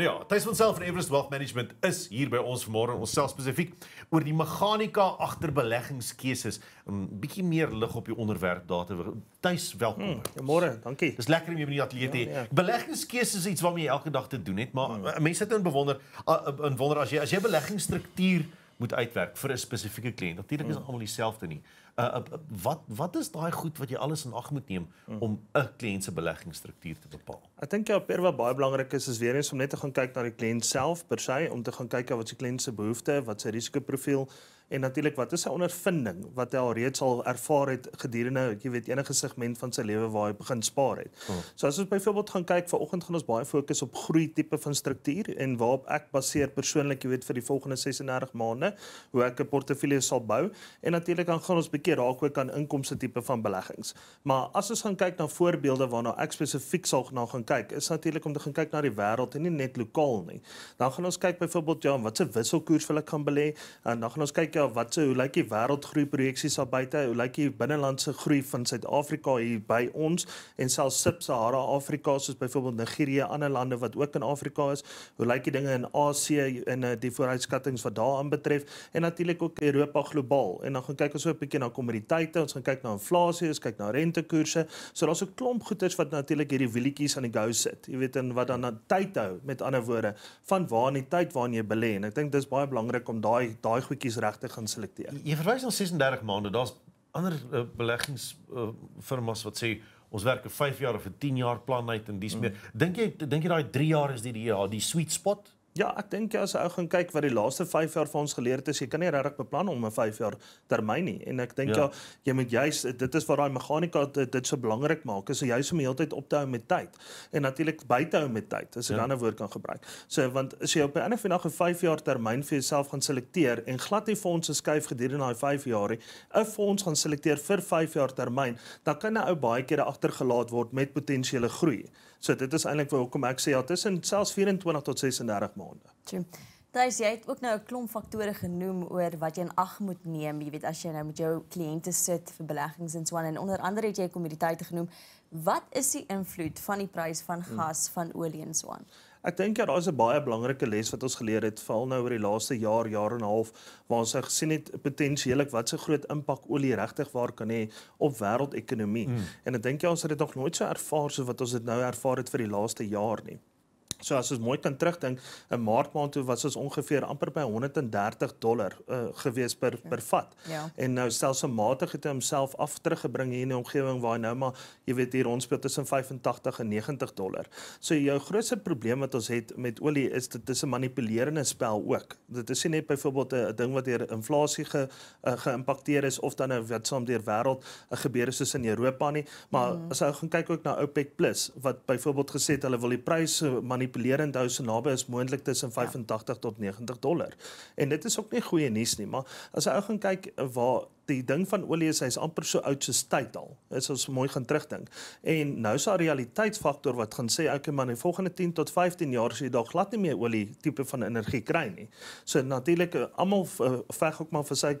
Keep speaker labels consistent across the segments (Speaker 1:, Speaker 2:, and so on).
Speaker 1: Nou ja, Thuis van Self van Everest Wealth Management is hier by ons vanmôre en ons sels spesifiek oor die meganika agter beleggingskeuses. 'n um, ehm, Bietjie meer lig op die onderwerp daar te Thuis, welkom. Hmm, goeiemôre, hmm, dankie. Dis lekker om jou in die ateljee te ja, hê. Ja, ja. Beleggingskeuses is iets waarmee jy elke dag te doen het, maar hmm. Eh, mense sit nou en bewonder en wonder as jy as jy beleggingsstruktuur moet uitwerk vir 'n spesifieke kliënt. Natuurlik is hmm. almal dieselfde nie uh, uh, wat wat is daai goed wat jy alles in ag moet neem mm. om 'n kliënt se
Speaker 2: beleggingsstruktuur te bepaal? Ek dink ja, per wat baie belangrik is is weer eens om net te gaan kyk na die kliënt self per se om te gaan kyk wat sy kliënt se behoeftes, wat sy risikoprofiel is En natuurlik wat is sy ondervinding wat hy al reeds al ervaar het gedurende jy weet enige segment van sy lewe waar hy begin spaar het. Oh. So as ons byvoorbeeld gaan kyk vanoggend gaan ons baie fokus op groei tipe van struktuur en waarop ek baseer persoonlik jy weet vir die volgende 36 maande hoe ek 'n portefeulje sal bou en natuurlik dan gaan ons 'n bietjie raak ook aan inkomste tipe van beleggings. Maar as ons gaan kyk na voorbeelde waarna ek spesifiek sal na gaan kyk, is natuurlik om te gaan kyk na die wêreld en nie net lokaal nie. Dan gaan ons kyk byvoorbeeld ja, wat se wisselkoers wil ek gaan belê en dan gaan ons kyk ja, Suid-Afrika, wat sou hoe lyk die wêreldgroei projeksies daar buite? Hoe lyk die binnelandse groei van Suid-Afrika hier by ons en selfs Sub-Sahara Afrika soos byvoorbeeld Nigerië, ander lande wat ook in Afrika is? Hoe lyk die dinge in Asië in eh, die vooruitskattinge wat daaraan betref en natuurlik ook Europa globaal? En dan gaan kyk ons ook 'n bietjie na kommoditeite, ons gaan kyk na inflasie, ons kyk na rentekoerse. So daar's 'n klomp goeders wat natuurlik hierdie wielietjies aan die go sit. Jy weet en wat dan dan tyd hou met ander woorde van waar in die tyd waarin jy belê. En ek dink dis baie belangrik om daai daai goedjies regtig gaan selekteer.
Speaker 1: Jy verwys na 36 maande. Daar's ander uh, beleggings uh, firmas wat sê ons werk 'n 5 jaar of 'n 10
Speaker 2: jaar plan uit en dis mm. meer. Mm. Dink jy dink jy daai 3 jaar is die die, ja, die sweet spot? Ja, ek dink as ou gaan kyk wat die laaste 5 jaar vir ons geleer het, is, jy kan nie regtig beplan om 'n 5 jaar termyn nie. En ek dink ja. ja, jy moet juis dit is wat daai meganika dit so belangrik maak, is so jy moet heeltyd op te hou met tyd. En natuurlik byhou met tyd, as ek ja. 'n ja. ander woord kan gebruik. So want as so jy op 'n ander vandag 'n 5 jaar termyn vir jouself gaan selekteer en glad nie fondse skuif gedurende daai 5 jaar nie, 'n fonds gaan selekteer vir 5 jaar termyn, dan kan 'n ou baie keer agtergelaat word met potensiële groei. So dit is eintlik waar hoekom ek sê ja, tussen selfs 24 tot 36 maande.
Speaker 3: Tjie. Dais jy het ook nou 'n klomp faktore genoem oor wat jy in ag moet neem, jy weet as jy nou met jou kliënte sit vir beleggings en so aan en onder andere het jy kommoditeite genoem. Wat is die invloed van die prys van hmm. gas, van olie en so aan? Hmm.
Speaker 2: Ek dink ja, daar's 'n baie belangrike les wat ons geleer het veral nou oor die laaste jaar, jaar en 'n half waar ons gesien het potensieelik wat se so groot impak olie regtig waar kan hê op wêreldekonomie. Mm. En ek dink ja, ons het dit nog nooit so ervaar so wat ons dit nou ervaar het vir die laaste jaar nie. So as ons mooi kan terugdink, 'n Maart maand toe was ons ongeveer amper by 130 dollar uh, gewees per ja. per vat. Ja. En nou selfsematig het hy homself af teruggebring hier in die omgewing waar hy nou maar, jy weet, hier ons speel tussen 85 en 90 dollar. So jou grootste probleem wat ons het met olie is dit is 'n manipulerende spel ook. Dit is nie net byvoorbeeld 'n ding wat deur inflasie ge uh, geïmpakteer is of dan nou wat saam deur wêreld uh, eh, gebeure soos in Europa nie, maar mm. as jy gaan kyk ook na OPEC Plus wat byvoorbeeld gesê het hulle wil die pryse manipuleer manipuleer en hou so naby as moontlik tussen 85 ja. tot 90 dollar. En dit is ook nie goeie nuus nie, maar as jy ou gaan kyk eh, waar die ding van olie is, hy's amper so oud soos tyd al. Is ons mooi gaan terugdink. En nou is daar 'n realiteitsfaktor wat gaan sê elke man in die volgende 10 tot 15 jaar sou jy dalk glad nie meer olie tipe van energie kry nie. So natuurlik eh, almal eh, veg ook maar vir sy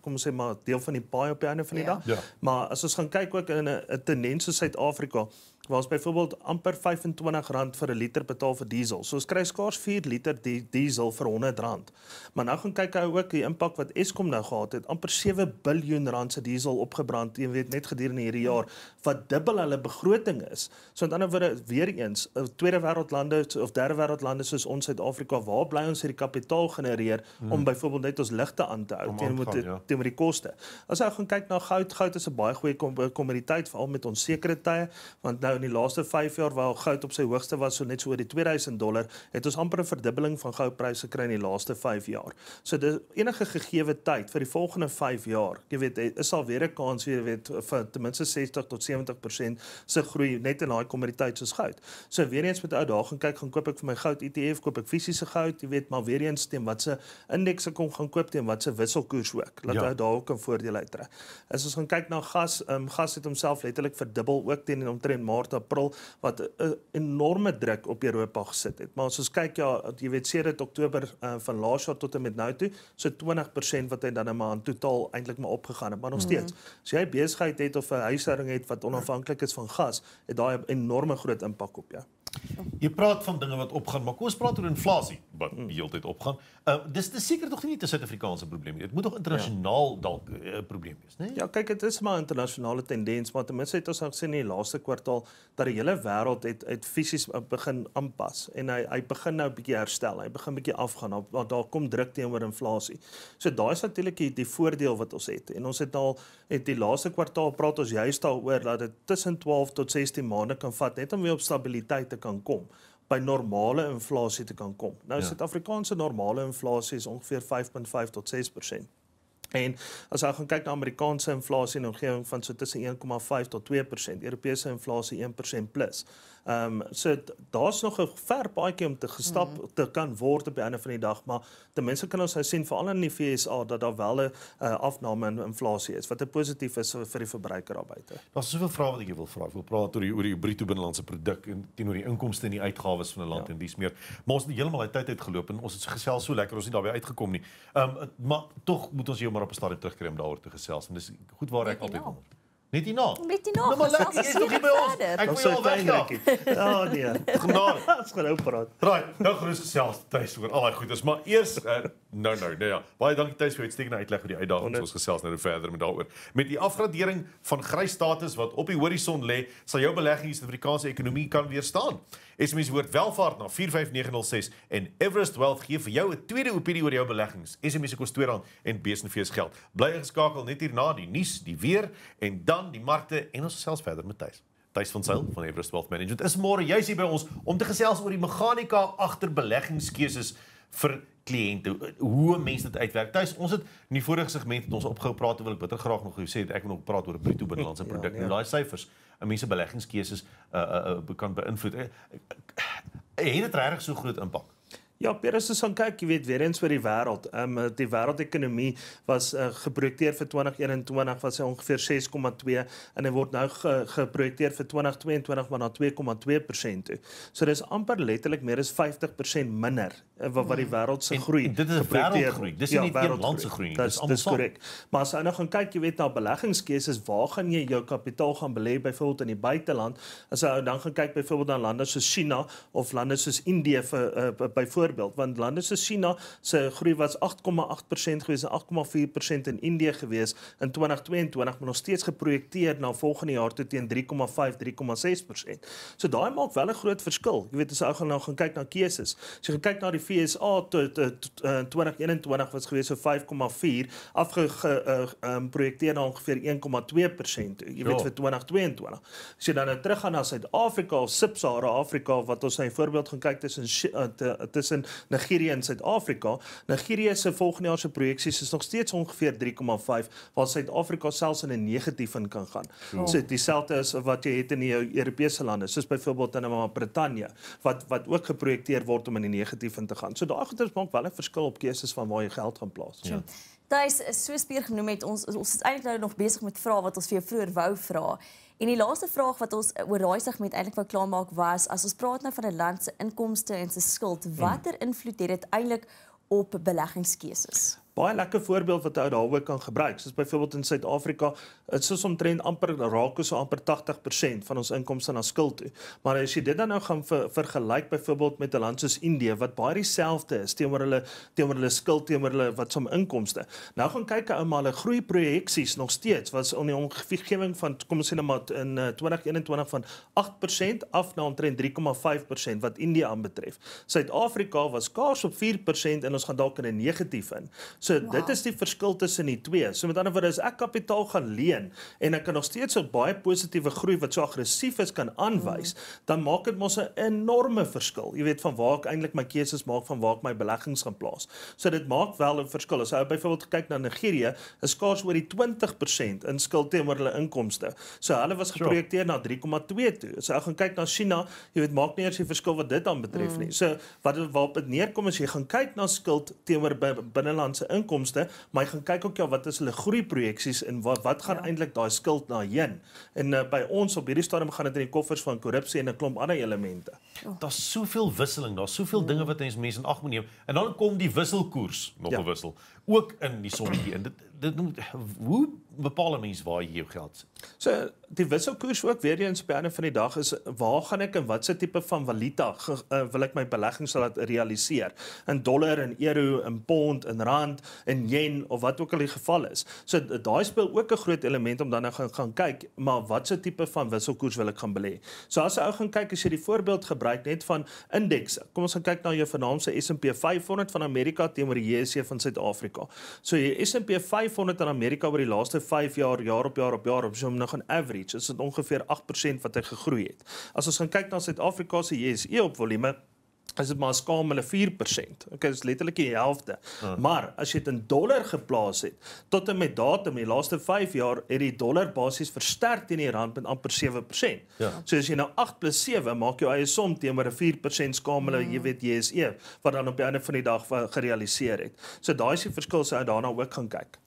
Speaker 2: kom ons sê maar deel van die paai op die einde van die ja. dag. Ja. Maar as ons gaan kyk ook in 'n tendens in Suid-Afrika, waar ons byvoorbeeld amper R25 vir 'n liter betaal vir diesel. So ons kry skaars 4 liter die diesel vir R100. Maar nou gaan kyk hy ook die impak wat Eskom nou gehad het. Amper 7 biljoen rand se diesel opgebrand, jy weet net gedurende hierdie ja. jaar wat dubbel hulle begroting is. So aan die ander wyse weer eens, eh, tweede wêreld lande of derde wêreld lande soos ons Suid-Afrika, waar bly ons hierdie kapitaal genereer mm. om hmm. byvoorbeeld net ons ligte aan te hou teenoor die ja. teenoor die koste. As jy gaan kyk na goud, goud is 'n baie goeie kom eh, kommoditeit veral met onsekerte tye, want nou in die laaste 5 jaar waar goud op sy hoogste was so net so oor die 2000 dollar, het ons amper 'n verdubbling van goudpryse kry in die laaste 5 jaar. So dis enige gegeewe tyd vir die volgende 5 jaar, jy weet, is al weer 'n kans vir jy weet vir ten minste 60 tot 70% se groei net in daai kommoditeit soos goud. So weer eens met ou daag gaan kyk, gaan koop ek vir my goud ETF, koop ek fisiese goud, jy weet, maar weer eens teen watse indekse kom gaan koop teen watse wisselkoers ook. Laat ja. ou daar ook 'n voordeel uit trek. As ons gaan kyk na gas, ehm um, gas het homself letterlik verdubbel ook teen omtrent maar maart april wat 'n enorme druk op Europa gesit het. Maar as ons kyk ja, jy weet seker dit Oktober uh, van laas jaar tot en met nou toe, so 20% wat hy dan 'n nou maand totaal eintlik maar opgegaan het, maar nog mhm. steeds. Mm -hmm. As jy besigheid het of 'n huishouding het wat onafhanklik is van gas, het daai 'n enorme groot impak op jou. Ja.
Speaker 1: Ja. Jy praat van dinge wat opgaan, maar kom ons praat oor inflasie wat hmm. die hele tyd opgaan. Ehm uh, dis dis seker tog nie 'n Suid-Afrikaanse probleem nie. Dit moet tog internasionaal ja. dalk 'n uh, eh, probleem wees,
Speaker 2: né? Nee? Ja, kyk, dit is maar 'n internasionale tendens, maar ten minste het ons gesien in die laaste kwartaal dat die hele wêreld het uit fisies eh, begin aanpas en hy hy begin nou 'n bietjie herstel. Hy begin bietjie afgaan. Daar daar kom druk teenoor inflasie. So daai is natuurlik die, die voordeel wat ons het. En ons het al het die laaste kwartaal praat ons juist daaroor dat dit tussen 12 tot 16 maande kan vat net om weer op stabiliteit te kan kom by normale inflasie te kan kom. Nou ja. Suid-Afrikaanse ja. normale inflasie is ongeveer 5.5 tot 6% en as ons gaan kyk na Amerikaanse inflasie in omgewing van so tussen 1,5 tot 2%, Europese inflasie 1% plus. Ehm um, so daar's nog 'n ver paadjie om te gestap mm -hmm. te kan word op die einde van die dag, maar ten minste kan ons nou sien veral in die FSA dat daar wel 'n uh, afname in inflasie is wat 'n positief is vir die verbruiker daar buite.
Speaker 1: Daar's soveel vrae wat ek wil vra. Ek wil praat oor die oor die bruto binnelandse produk en teenoor die inkomste en die uitgawes van 'n land ja. en dis meer. Maar ons het heeltemal uit tyd uitgeloop en ons het gesels so lekker ons het daarby uitgekom nie. Ehm um, maar tog moet ons hier maar op 'n stadium terugkry om daaroor te gesels en dis goed waar ek altyd wonder. Ja, ja. Met die nog.
Speaker 3: Met die nog. Nou, maar lekker, jy is nog hier by ons. Ek wil jou weg ja. Oh
Speaker 1: nee. Genade.
Speaker 2: Ons gaan nou praat.
Speaker 1: Raai, nou groet gesels tuis oor al daai goeie. Maar eers eh, nou nou nee ja. Baie dankie tuis vir die uitstekende uitleg oor die uitdagings ons gesels nou, nou verder met daaroor. Met die afgradering van grys status wat op die horison lê, sal jou belegging in die Suid-Afrikaanse ekonomie kan weerstaan. SMS woord welvaart na 45906 en Everest Wealth gee vir jou 'n tweede opinie oor jou beleggings. SMS kos R2 en besenfees geld. Bly geskakel net hierna die nuus, die weer en dan aan die markte en ons gesels verder met Thys. Thys van Sail van Everest Wealth Management is môre juis hier by ons om te gesels oor die meganika agter beleggingskeuses vir kliënte. Hoe mense dit uitwerk. Thys, ons het in die vorige segment met ons opgehou praat oor wil ek bitter graag nog gou sê ek wil nog praat oor 'n bruto binnelandse produk ja, nee. en daai syfers. Mense beleggingskeuses uh, uh, uh, kan beïnvloed. Uh, uh, uh, het dit regtig so groot impak?
Speaker 2: Ja, Pierre, as ons gaan kyk, jy weet weer eens oor die wêreld. Ehm um, die wêreldekonomie was uh, geprojekteer vir 2021 was hy ongeveer 6,2 en hy word nou ge geprojekteer vir 2022 maar na 2,2% toe. So dis amper letterlik meer as 50% minder wat eh, wat die mm. wêreld se groei. Dit is wêreldgroei. Dis ja, nie net land se groei nie. Dis dis korrek. Maar as jy nou gaan kyk, jy weet na beleggingskeuses, waar gaan jy jou kapitaal gaan belê byvoorbeeld in die buiteland? As jy dan gaan kyk byvoorbeeld na lande soos China of lande soos Indië vir uh, byvoorbeeld, want lande soos China se groei was 8,8% gewees en 8,4% in Indië gewees in 2022, maar nog steeds geprojekteer na volgende jaar toe teen 3,5 3,6%. So daai maak wel 'n groot verskil. Jy weet as jy nou gaan kyk na keuses. As jy kyk na die FSA tot 2021 was gewees so 5,4 afge um projekteer na ongeveer 1,2%. Jy weet ja. vir 2022. As jy dan nou teruggaan na Suid-Afrika of Sub-Sahara Afrika wat ons hy voorbeeld gaan kyk tussen eh, tussen Nigerië en Suid-Afrika. Nigerië se volgende jaar se projeksies is nog steeds ongeveer 3,5 waar Suid-Afrika selfs in 'n negatief in kan gaan. Dit ja. so, is dieselfde as wat jy het in die Europese lande soos byvoorbeeld in Maritanië wat wat ook geprojekteer word om in die negatief in te te gaan. So daar gedoen maak wel 'n verskil op keuses van waar jy geld gaan plaas. Ja.
Speaker 3: Thuis is eh, so speer genoem het ons ons is eintlik nou nog besig met vrae wat ons vir jou vroeër wou vra. En die laaste vraag wat ons eh, oor daai sig met eintlik wou klaarmaak was as ons praat nou van 'n land se inkomste en se skuld, mm. watter invloed het dit eintlik op beleggingskeuses?
Speaker 2: baie lekker voorbeeld wat ou daaroor kan gebruik. Soos byvoorbeeld in Suid-Afrika, dit is omtrent amper raak so amper 80% van ons inkomste na skuld toe. Maar as jy dit dan nou gaan ver, vergelyk byvoorbeeld met 'n land soos Indië wat baie dieselfde is teenoor hulle teenoor hulle skuld teenoor hulle wat som inkomste. Nou gaan kyk ou maar hulle groei projeksies nog steeds was in die omgewing van kom ons sê net nou maar in 2021 eh, van 8% af na omtrent 3,5% wat Indië aanbetref. Suid-Afrika was kaars op 4% en ons gaan dalk in 'n negatief in. So wow. dit is die verskil tussen die twee. So met ander woorde, as ek kapitaal gaan leen en ek kan nog steeds 'n baie positiewe groei wat so aggressief is kan aanwys, mm. dan maak dit mos 'n enorme verskil. Jy weet van waar ek eintlik my keuses maak van waar ek my beleggings gaan plaas. So dit maak wel 'n verskil. As jy byvoorbeeld kyk na Nigerië, is skaars oor die 20% in skuld teenoor hulle inkomste. So hulle was geprojekteer na 3,2 toe. As so, jy gaan kyk na China, jy weet maak nie eers die verskil wat dit aan betref mm. nie. So wat waarop dit neerkom is jy gaan kyk na skuld teenoor binnelandse inkomste, maar jy gaan kyk ook ja wat is hulle groei projeksies en wat wat gaan ja. eintlik daai skuld daarheen. En uh, by ons op hierdie stadium gaan dit in die koffers van korrupsie en 'n klomp ander elemente.
Speaker 1: Oh. Daar's soveel wisseling, daar's soveel oh. dinge wat mens mense in ag moet neem. En dan kom die wisselkoers nog 'n ja. wissel ook in die sonnetjie. En dit dit moet hoe bepaal
Speaker 2: 'n mens waar jy jou geld sit. So die wisselkoers ook weer eens op 'n einde van die dag is waar gaan ek en watse tipe van valuta uh, wil ek my belegging sal laat realiseer? In dollar en euro, in pond, in rand, in yen of wat ook al die geval is. So daai speel ook 'n groot element om dan nou gaan gaan kyk, maar watse tipe van wisselkoers wil ek gaan belê? So as 'n ou gaan kyk as jy die voorbeeld gebruik net van indeks. Kom ons gaan kyk na jou vernaamse S&P 500 van Amerika teenoor die JSE van Suid-Afrika. So die S&P 500 in Amerika oor die laaste 5 jaar jaar op jaar op jaar op so nog 'n average is dit ongeveer 8% wat hy er gegroei het. As ons gaan kyk na Suid-Afrika se JSE op volume as dit maar skamele 4%. Okay, dis letterlik die helfte. Uh. Maar as jy dit in dollar geplaas het, tot en met datum, die laaste 5 jaar het die dollar basies versterk teen die rand met amper 7%. Ja. So as jy nou 8 plus 7 maak jou eie som teenoor 'n 4% skamele, mm. jy ja. weet JSE wat dan op die einde van die dag eh, gerealiseer het. So daai is die verskil sou uit daarna ook gaan kyk.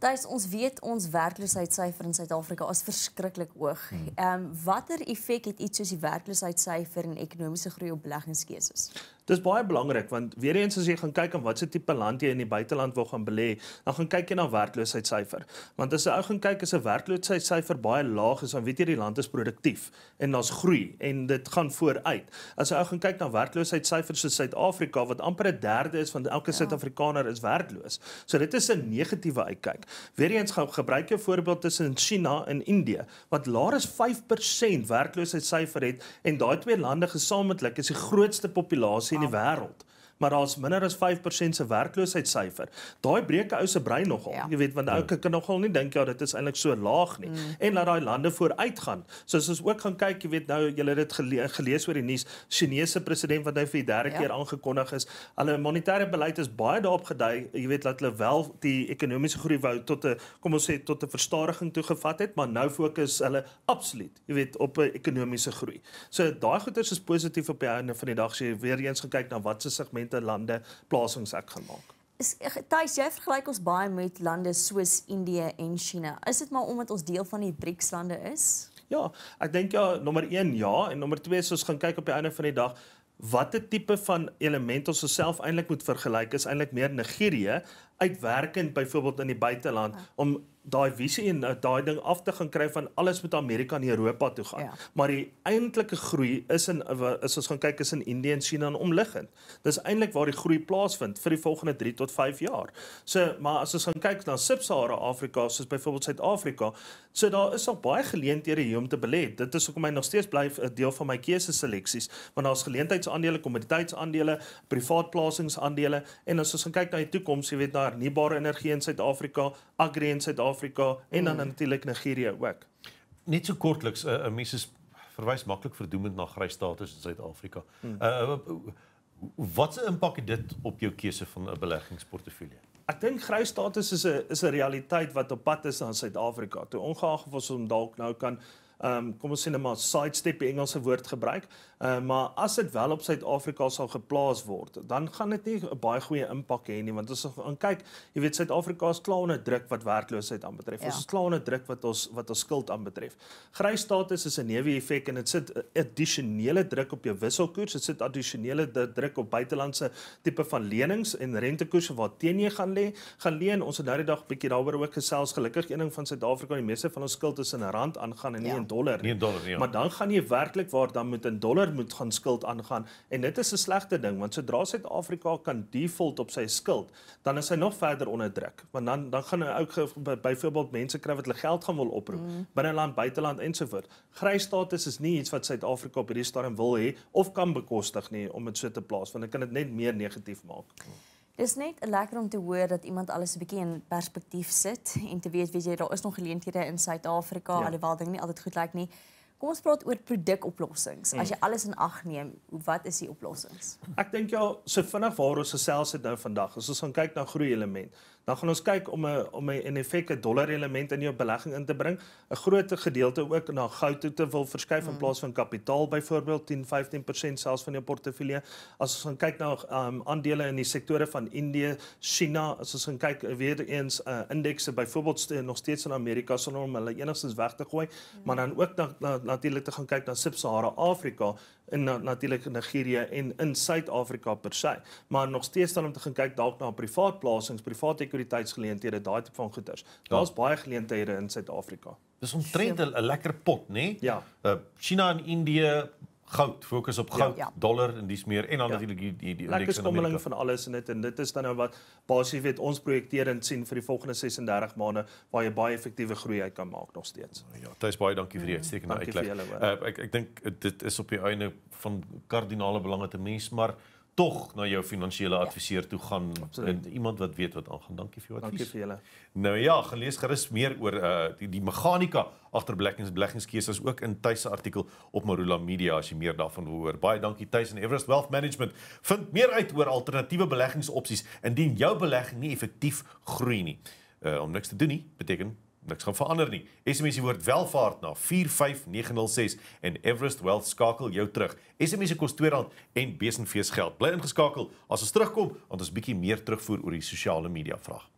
Speaker 3: Tuis, ons weet ons werkloosheidssyfer in Suid-Afrika is verskriklik hoog. Hmm. Ehm um, watter effek het iets soos die werkloosheidssyfer en ekonomiese groei op beleggingskeuses?
Speaker 2: Dis baie belangrik want weer eens as jy gaan kyk aan watse tipe land jy in die buiteland wil gaan belê, dan gaan kyk jy na werkloosheidssyfer. Want as 'n ou gaan kyk as 'n werkloosheidssyfer baie laag is, dan weet jy die land is produktief en daar's groei en dit gaan vooruit. As 'n ou gaan kyk na werkloosheidssyfers soos Suid-Afrika wat amper 'n derde is van elke ja. Suid-Afrikaner ja. is werkloos. So dit is 'n negatiewe uitkyk. Weer eens gaan gebruik 'n voorbeeld tussen China en Indië wat laer as 5% werkloosheidssyfer het en daai twee lande gesamentlik is die grootste populasie in die wêreld maar daar's minder as 5% se werkloosheidssyfer. Daai breek ou se brein nogal. Ja. Jy weet want ouke ja. kan nogal nie dink ja, dit is eintlik so laag nie. Mm. En laat daai lande vooruitgaan. Soos ons ook gaan kyk, jy weet nou jy het dit gele, gelees oor die nuus, Chinese president wat hy nou vir die derde ja. keer aangekondig is, hulle monetêre beleid is baie daarop gedui, jy weet dat hulle wel die ekonomiese groei wou tot 'n kom ons sê tot 'n verstadiging toegevat het, maar nou fokus hulle absoluut, jy weet, op 'n ekonomiese groei. So daai goeie is positief op die einde van die dag as jy weer eens gekyk na wat se segment kontinente lande plasings ek gaan maak.
Speaker 3: Is Thys jy vergelyk ons baie met lande soos Indië en China. Is dit maar omdat ons deel van die BRICS lande is?
Speaker 2: Ja, ek dink ja, nommer 1 ja en nommer 2 is ons gaan kyk op die einde van die dag watter tipe van element ons osself eintlik moet vergelyk is eintlik meer Nigerië uitwerkend byvoorbeeld in die buiteland ah. Ja. om daai visie en eh, daai ding af te gaan kry van alles met Amerika en Europa toe gaan. Ja. Maar die eintlike groei is in eh, is ons gaan kyk is in Indië en China en omliggend. Dis eintlik waar die groei plaasvind vir die volgende 3 tot 5 jaar. So, maar as ons gaan kyk na Sub-Sahara Afrika soos byvoorbeeld Suid-Afrika, so daar is nog baie geleenthede hier om te belê. Dit is hoekom my nog steeds bly 'n eh, deel van my keuse seleksies, want daar's geleentheidsaandele, kommoditeitsaandele, privaat plasingsaandele en as ons gaan kyk na die toekoms, jy weet na hernubare energie in Suid-Afrika, agri in Suid-Afrika Suid-Afrika en dan hmm. natuurlik Nigerië ook.
Speaker 1: Net so kortliks, uh, uh, mense verwys maklik verdoemend na grys state in Suid-Afrika. Hmm. Uh, wat se impak het dit op jou keuse van 'n beleggingsportefeulje?
Speaker 2: Ek dink grys state is 'n is 'n realiteit wat op pad is aan Suid-Afrika. Toe ongeag of ons hom dalk nou kan um, kom ons sê net maar sidestep Engelse woord gebruik, uh, maar as dit wel op Suid-Afrika sal geplaas word, dan gaan dit nie 'n baie goeie impak hê nie, want as ons kyk, jy weet Suid-Afrika is klaar onder druk wat werkloosheid aanbetref. Ja. Ons is klaar onder druk wat ons wat ons skuld aanbetref. Grys status is 'n neuwe effek en dit sit addisionele druk op jou wisselkoers, dit sit addisionele druk op buitelandse tipe van lenings en rentekoerse wat teen jy gaan lê. Gaan leen, ons het daardie nou dag 'n bietjie daaroor ook gesels. Gelukkig een ding van Suid-Afrika, die meeste van ons skuld is in rand aangaan en ja. nie in dollar nie. Nie in dollar nie. Ja. Maar dan gaan jy werklik waar dan met 'n dollar moet gaan skuld aangaan en dit is 'n slegte ding want sodra Suid-Afrika kan default op sy skuld, dan is hy nog verder onder druk. Want dan dan gaan 'n ou byvoorbeeld mense kry wat hulle geld gaan wil oproep mm. binneland, buiteland ensovoort. Grys state is nie iets wat Suid-Afrika op hierdie stadium wil hê of kan bekostig nie om dit so te plaas want dit kan dit net meer negatief maak. Mm.
Speaker 3: Dis net lekker om te hoor dat iemand alles 'n bietjie in perspektief sit en te weet, weet jy, daar is nog geleenthede in Suid-Afrika, ja. alhoewel dinge nie altyd goed lyk nie. Kom ons praat oor produkoplossings. Hmm. As mm. jy alles in ag neem, wat is die oplossings?
Speaker 2: Ek dink ja, so vinnig waar ons gesels het nou vandag, as ons gaan kyk na groei element, dan gaan ons kyk om 'n eh, om 'n in effek 'n dollar element in jou belegging in te bring, 'n groot gedeelte ook na goud toe te wil verskuif mm. in hmm. plaas van kapitaal byvoorbeeld 10-15% selfs van jou portefeulje. As ons gaan kyk na um, aandele in die sektore van Indië, China, as ons gaan kyk eh, weer eens 'n uh, eh, indekse byvoorbeeld st nog steeds in Amerika sonder om hulle enigstens weg te gooi, mm. maar dan ook na, na, natuurlik te gaan kyk na Sub-Sahara Afrika in natuurlik Nigeria en in Suid-Afrika per se. Maar nog steeds dan om te gaan kyk dalk na privaat plasings, privaat sekuriteitsgeleenthede, daai tipe van goederes. Ja. Daar's baie geleenthede in Suid-Afrika.
Speaker 1: Dis ontrent ja. 'n lekker pot, nê? Nee? Ja. Uh, China en Indië, goud, fokus op ja. goud, ja, ja. dollar en dis meer en dan ja. natuurlik die die die ekskommeling
Speaker 2: van alles en dit en dit is dan nou wat basies weet ons projekteer en sien vir die volgende 36 maande waar jy baie effektiewe groei uit kan maak nog steeds.
Speaker 1: Ja, Thuis baie dankie vir die mm, uitstekende uitleg. Eh, ek ek dink dit is op die einde van kardinale belang het 'n mens, maar tog na jou finansiële ja. adviseur toe gaan en iemand wat weet wat aangaan. Dankie vir jou advies. Dankie vir julle. Nou ja, gaan lees gerus meer oor uh die die meganika agter beleggings beleggingskeuses ook in Tuis se artikel op Marula Media as jy meer daarvan wil hoor. Baie dankie Tuis en Everest Wealth Management. Vind meer uit oor alternatiewe beleggingsopsies indien jou belegging nie effektief groei nie. Uh om niks te doen nie beteken niks gaan verander nie. SMS die woord welvaart na 45906 en Everest Wealth skakel jou terug. SMS se kos R2 en besenfees geld. Bly ingeskakel as ons terugkom want ons bietjie meer
Speaker 2: terugvoer oor die sosiale media vraag.